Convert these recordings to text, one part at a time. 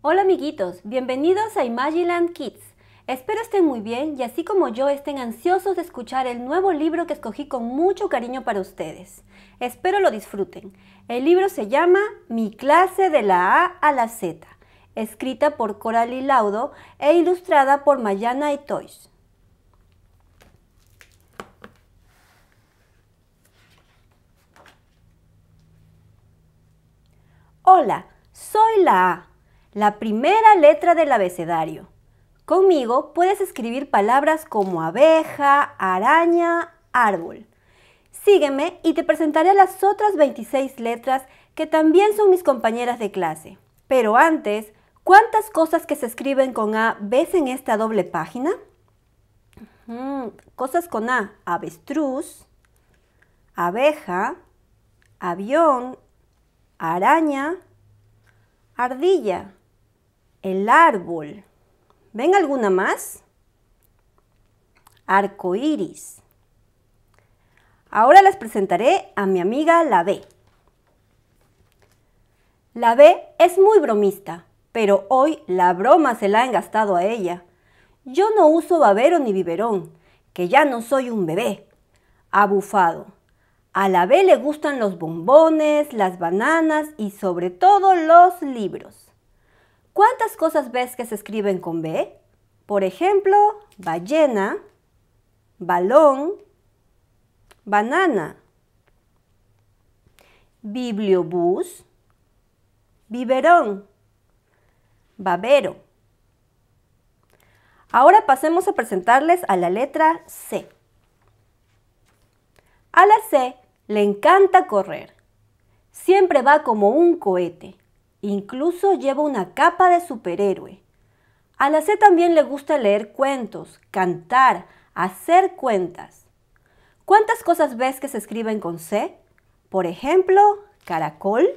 Hola amiguitos, bienvenidos a Imagiland Kids. Espero estén muy bien y así como yo estén ansiosos de escuchar el nuevo libro que escogí con mucho cariño para ustedes. Espero lo disfruten. El libro se llama Mi clase de la A a la Z, escrita por Coralie Laudo e ilustrada por Mayana Itois. Hola, soy la A la primera letra del abecedario. Conmigo puedes escribir palabras como abeja, araña, árbol. Sígueme y te presentaré las otras 26 letras que también son mis compañeras de clase. Pero antes, ¿cuántas cosas que se escriben con A ves en esta doble página? Mm, cosas con A, avestruz, abeja, avión, araña, ardilla el árbol. ¿Ven alguna más? Arco Ahora les presentaré a mi amiga la B. La B es muy bromista, pero hoy la broma se la ha engastado a ella. Yo no uso babero ni biberón, que ya no soy un bebé. Abufado. A la B le gustan los bombones, las bananas y sobre todo los libros. ¿Cuántas cosas ves que se escriben con B? Por ejemplo, ballena, balón, banana, bibliobús, biberón, babero. Ahora pasemos a presentarles a la letra C. A la C le encanta correr. Siempre va como un cohete. Incluso lleva una capa de superhéroe. A la C también le gusta leer cuentos, cantar, hacer cuentas. ¿Cuántas cosas ves que se escriben con C? Por ejemplo, caracol,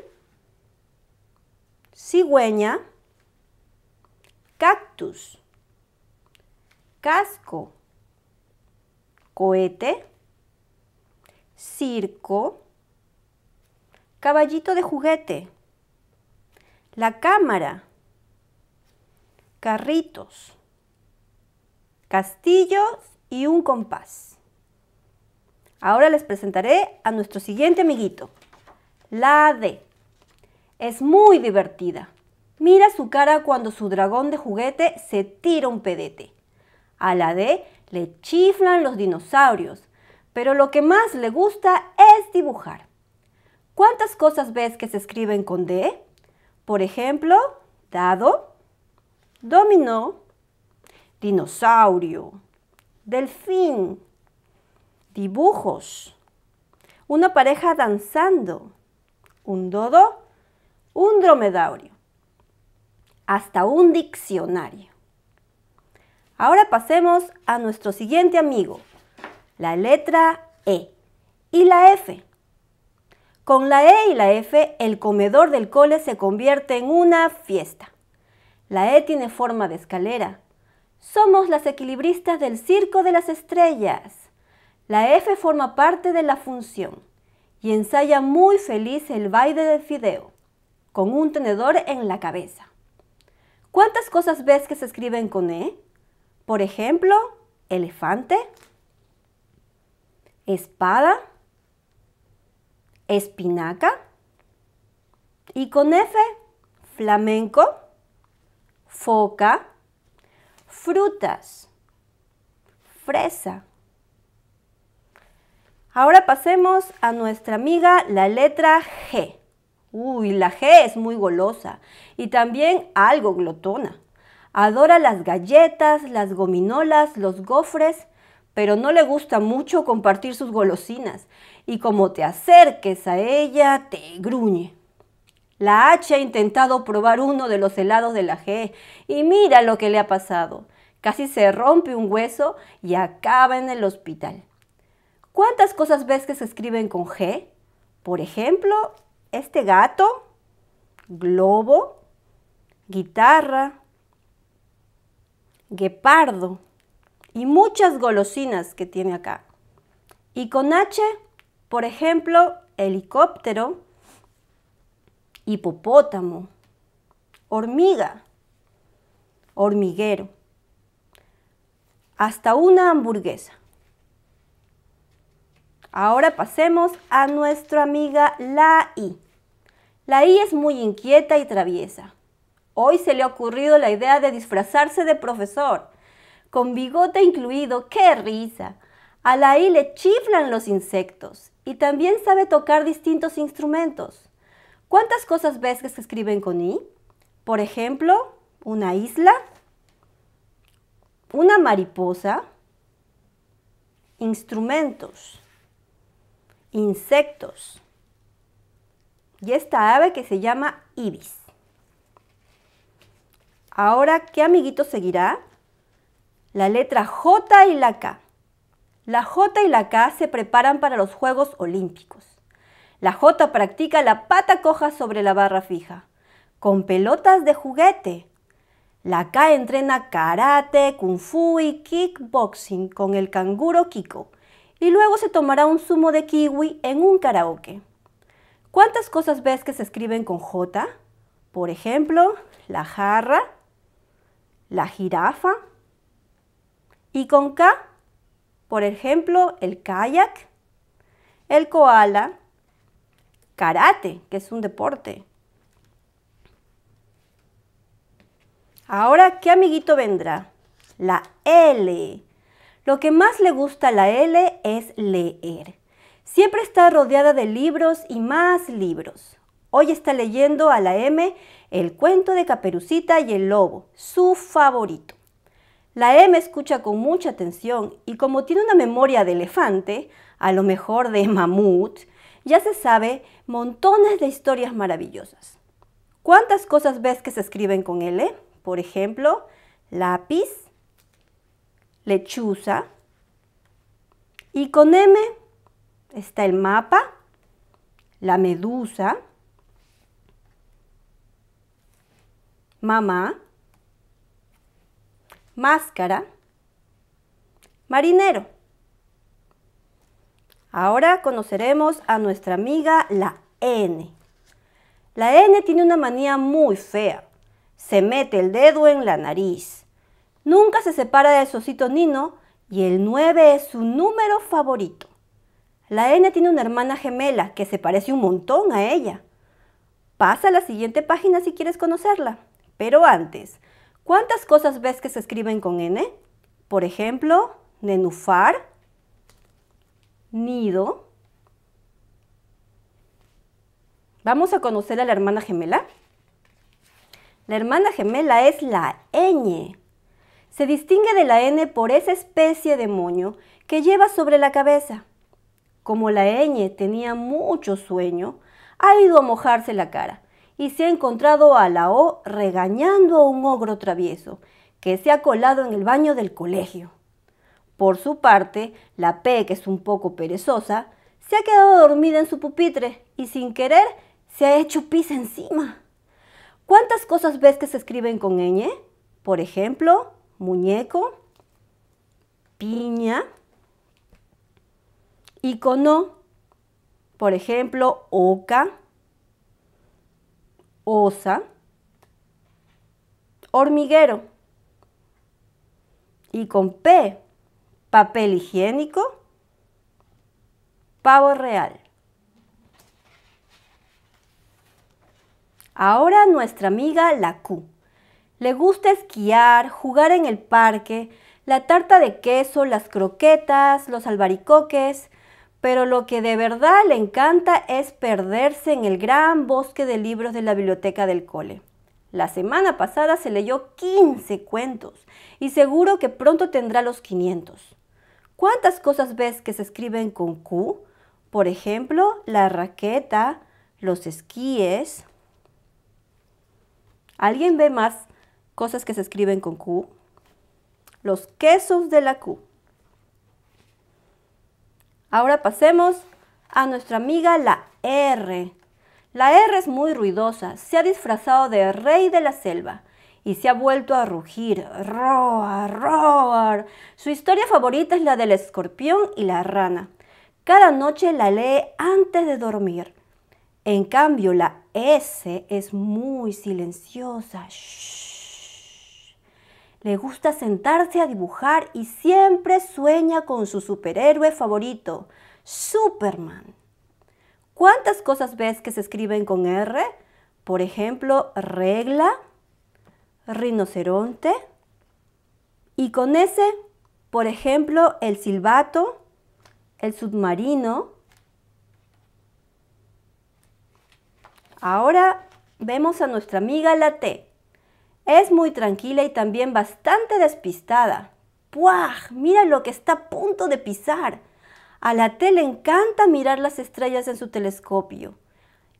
cigüeña, cactus, casco, cohete, circo, caballito de juguete. La cámara. Carritos. Castillos y un compás. Ahora les presentaré a nuestro siguiente amiguito. La D. Es muy divertida. Mira su cara cuando su dragón de juguete se tira un pedete. A la D le chiflan los dinosaurios, pero lo que más le gusta es dibujar. ¿Cuántas cosas ves que se escriben con D? Por ejemplo, dado, dominó, dinosaurio, delfín, dibujos, una pareja danzando, un dodo, un dromedario, hasta un diccionario. Ahora pasemos a nuestro siguiente amigo, la letra E y la F. Con la E y la F, el comedor del cole se convierte en una fiesta. La E tiene forma de escalera. Somos las equilibristas del Circo de las Estrellas. La F forma parte de la función y ensaya muy feliz el baile del fideo, con un tenedor en la cabeza. ¿Cuántas cosas ves que se escriben con E? Por ejemplo, elefante, espada, espinaca. Y con F, flamenco, foca, frutas, fresa. Ahora pasemos a nuestra amiga la letra G. Uy, la G es muy golosa y también algo glotona. Adora las galletas, las gominolas, los gofres, pero no le gusta mucho compartir sus golosinas y como te acerques a ella, te gruñe. La H ha intentado probar uno de los helados de la G y mira lo que le ha pasado. Casi se rompe un hueso y acaba en el hospital. ¿Cuántas cosas ves que se escriben con G? Por ejemplo, este gato, globo, guitarra, guepardo y muchas golosinas que tiene acá. Y con H por ejemplo, helicóptero, hipopótamo, hormiga, hormiguero, hasta una hamburguesa. Ahora pasemos a nuestra amiga la I. La I es muy inquieta y traviesa. Hoy se le ha ocurrido la idea de disfrazarse de profesor, con bigote incluido. ¡Qué risa! I le chiflan los insectos y también sabe tocar distintos instrumentos. ¿Cuántas cosas ves que se escriben con I? Por ejemplo, una isla, una mariposa, instrumentos, insectos y esta ave que se llama ibis. Ahora, ¿qué amiguito seguirá? La letra J y la K. La J y la K se preparan para los Juegos Olímpicos. La J practica la pata coja sobre la barra fija, con pelotas de juguete. La K entrena karate, kung fu y kickboxing con el canguro Kiko. Y luego se tomará un zumo de kiwi en un karaoke. ¿Cuántas cosas ves que se escriben con J? Por ejemplo, la jarra, la jirafa. ¿Y con K? Por ejemplo, el kayak, el koala, karate, que es un deporte. Ahora, ¿qué amiguito vendrá? La L. Lo que más le gusta a la L es leer. Siempre está rodeada de libros y más libros. Hoy está leyendo a la M el cuento de Caperucita y el Lobo, su favorito. La e M escucha con mucha atención y como tiene una memoria de elefante, a lo mejor de mamut, ya se sabe montones de historias maravillosas. ¿Cuántas cosas ves que se escriben con L? Por ejemplo, lápiz, lechuza. Y con M está el mapa, la medusa, mamá, máscara, marinero. Ahora conoceremos a nuestra amiga la N. La N tiene una manía muy fea. Se mete el dedo en la nariz. Nunca se separa de socito Nino y el 9 es su número favorito. La N tiene una hermana gemela que se parece un montón a ella. Pasa a la siguiente página si quieres conocerla. Pero antes, ¿Cuántas cosas ves que se escriben con N? Por ejemplo, nenufar, nido. Vamos a conocer a la hermana gemela. La hermana gemela es la ñ. Se distingue de la N por esa especie de moño que lleva sobre la cabeza. Como la ñ tenía mucho sueño, ha ido a mojarse la cara y se ha encontrado a la O regañando a un ogro travieso que se ha colado en el baño del colegio. Por su parte, la P, que es un poco perezosa, se ha quedado dormida en su pupitre y sin querer se ha hecho pis encima. ¿Cuántas cosas ves que se escriben con ñ? Por ejemplo, muñeco, piña, icono, por ejemplo, oca, osa, hormiguero. Y con P, papel higiénico, pavo real. Ahora nuestra amiga la Q. Le gusta esquiar, jugar en el parque, la tarta de queso, las croquetas, los albaricoques, pero lo que de verdad le encanta es perderse en el gran bosque de libros de la biblioteca del cole. La semana pasada se leyó 15 cuentos y seguro que pronto tendrá los 500. ¿Cuántas cosas ves que se escriben con Q? Por ejemplo, la raqueta, los esquíes. ¿Alguien ve más cosas que se escriben con Q? Los quesos de la Q. Ahora pasemos a nuestra amiga la R. La R es muy ruidosa, se ha disfrazado de rey de la selva y se ha vuelto a rugir, roar, roar. Su historia favorita es la del escorpión y la rana. Cada noche la lee antes de dormir. En cambio, la S es muy silenciosa. Le gusta sentarse a dibujar y siempre sueña con su superhéroe favorito, Superman. ¿Cuántas cosas ves que se escriben con R? Por ejemplo, regla, rinoceronte. Y con S, por ejemplo, el silbato, el submarino. Ahora vemos a nuestra amiga la T. Es muy tranquila y también bastante despistada. ¡Puah! Mira lo que está a punto de pisar. A la T le encanta mirar las estrellas en su telescopio.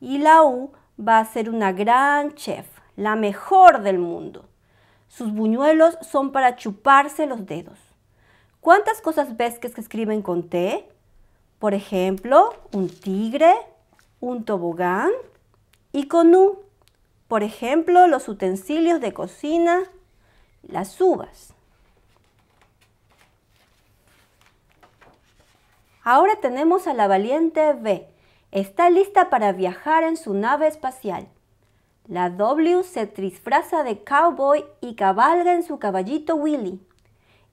Y la U va a ser una gran chef, la mejor del mundo. Sus buñuelos son para chuparse los dedos. ¿Cuántas cosas ves que escriben con T? Por ejemplo, un tigre, un tobogán y con U por ejemplo, los utensilios de cocina, las uvas. Ahora tenemos a la valiente B. Está lista para viajar en su nave espacial. La W se disfraza de cowboy y cabalga en su caballito Willy.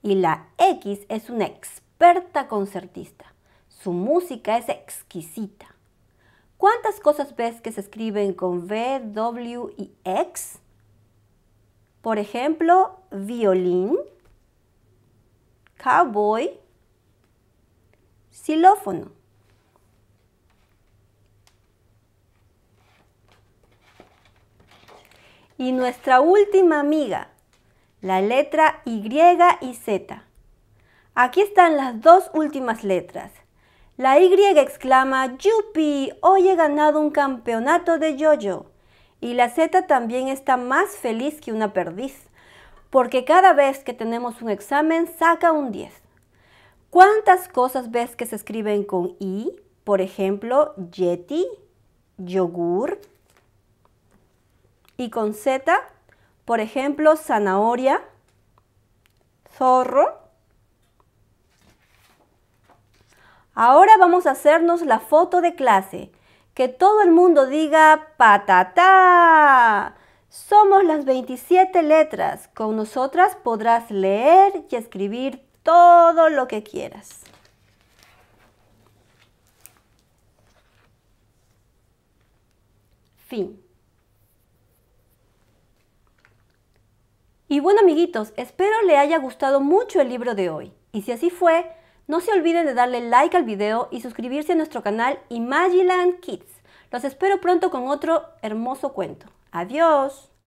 Y la X es una experta concertista. Su música es exquisita. ¿Cuántas cosas ves que se escriben con V, W y X? Por ejemplo, violín, cowboy, xilófono. Y nuestra última amiga, la letra Y y Z. Aquí están las dos últimas letras. La Y exclama, ¡Yupi! Hoy he ganado un campeonato de yoyo. -yo. Y la Z también está más feliz que una perdiz, porque cada vez que tenemos un examen saca un 10. ¿Cuántas cosas ves que se escriben con I? Por ejemplo, yeti, yogur. Y con Z, por ejemplo, zanahoria, zorro Ahora vamos a hacernos la foto de clase. Que todo el mundo diga patatá. Somos las 27 letras. Con nosotras podrás leer y escribir todo lo que quieras. Fin. Y bueno amiguitos, espero le haya gustado mucho el libro de hoy. Y si así fue, no se olviden de darle like al video y suscribirse a nuestro canal Imagiland Kids. Los espero pronto con otro hermoso cuento. ¡Adiós!